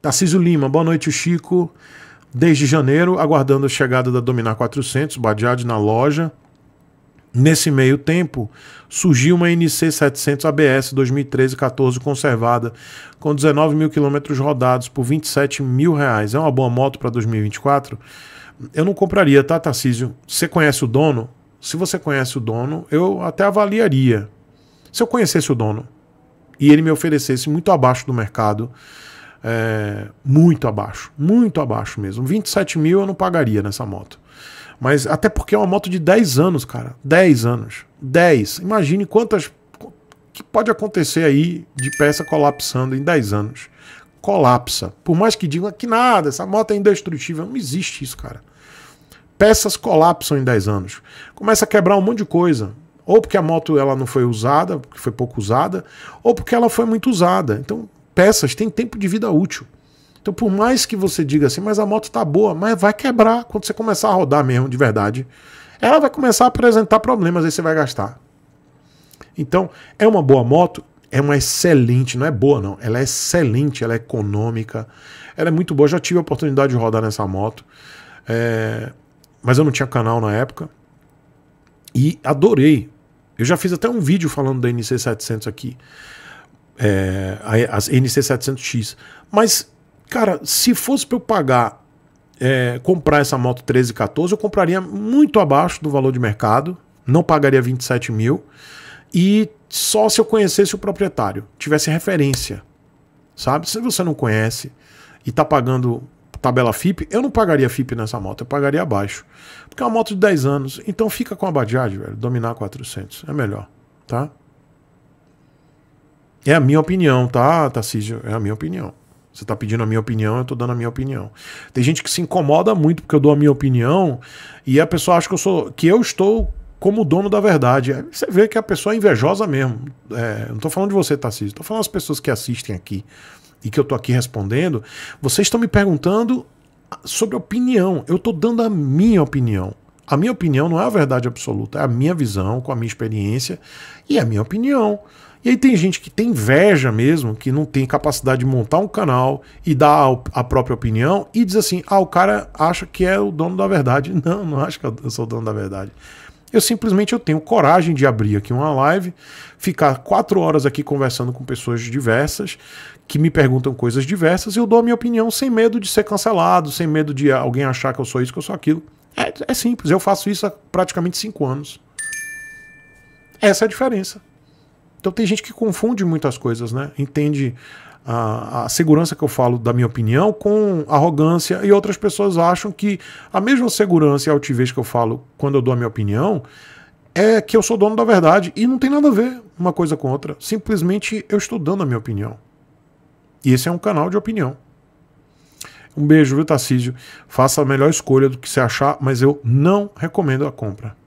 Tarcísio Lima, boa noite, Chico. Desde janeiro, aguardando a chegada da Dominar 400, Bajaj na loja. Nesse meio tempo, surgiu uma NC 700 ABS 2013-14 conservada, com 19 mil quilômetros rodados por 27 mil reais. É uma boa moto para 2024? Eu não compraria, tá, Tarcísio? Você conhece o dono? Se você conhece o dono, eu até avaliaria. Se eu conhecesse o dono e ele me oferecesse muito abaixo do mercado, é, muito abaixo, muito abaixo mesmo. 27 mil eu não pagaria nessa moto. Mas até porque é uma moto de 10 anos, cara. 10 anos. 10. Imagine quantas. que pode acontecer aí de peça colapsando em 10 anos. Colapsa. Por mais que digam que nada, essa moto é indestrutível. Não existe isso, cara. Peças colapsam em 10 anos. Começa a quebrar um monte de coisa. Ou porque a moto ela não foi usada, porque foi pouco usada, ou porque ela foi muito usada. Então, peças têm tempo de vida útil. Então, por mais que você diga assim, mas a moto tá boa, mas vai quebrar quando você começar a rodar mesmo, de verdade. Ela vai começar a apresentar problemas, aí você vai gastar. Então, é uma boa moto, é uma excelente, não é boa não, ela é excelente, ela é econômica, ela é muito boa. já tive a oportunidade de rodar nessa moto, é... mas eu não tinha canal na época e adorei. Eu já fiz até um vídeo falando da NC700 aqui é, as NC700X. Mas, cara, se fosse para eu pagar, é, comprar essa moto 13, 14, eu compraria muito abaixo do valor de mercado, não pagaria 27 mil, e só se eu conhecesse o proprietário, tivesse referência, sabe? Se você não conhece e tá pagando tabela FIP, eu não pagaria FIP nessa moto, eu pagaria abaixo. Porque é uma moto de 10 anos, então fica com a Bajaj, velho, dominar 400, é melhor, tá? É a minha opinião, tá, Tarcísio? É a minha opinião. Você está pedindo a minha opinião, eu estou dando a minha opinião. Tem gente que se incomoda muito porque eu dou a minha opinião e a pessoa acha que eu sou, que eu estou como dono da verdade. É, você vê que a pessoa é invejosa mesmo. É, não estou falando de você, Tarcísio. Estou falando das pessoas que assistem aqui e que eu estou aqui respondendo. Vocês estão me perguntando sobre opinião. Eu estou dando a minha opinião. A minha opinião não é a verdade absoluta, é a minha visão, com a minha experiência e é a minha opinião. E aí tem gente que tem inveja mesmo, que não tem capacidade de montar um canal e dar a própria opinião e diz assim: ah, o cara acha que é o dono da verdade. Não, não acho que eu sou o dono da verdade. Eu simplesmente eu tenho coragem de abrir aqui uma live, ficar quatro horas aqui conversando com pessoas diversas que me perguntam coisas diversas e eu dou a minha opinião sem medo de ser cancelado, sem medo de alguém achar que eu sou isso, que eu sou aquilo. É, é simples, eu faço isso há praticamente cinco anos. Essa é a diferença. Então tem gente que confunde muitas coisas, né? Entende a, a, segurança que eu falo, da minha opinião, com arrogância, e outras pessoas acham que a mesma segurança e altivez que eu falo quando eu dou a minha opinião é que eu sou dono da verdade e não tem nada a ver uma coisa com outra. Simplesmente eu estou dando a minha opinião. E esse é um canal de opinião. Um beijo, viu, Tarcísio? Faça a melhor escolha do que você achar, mas eu não recomendo a compra.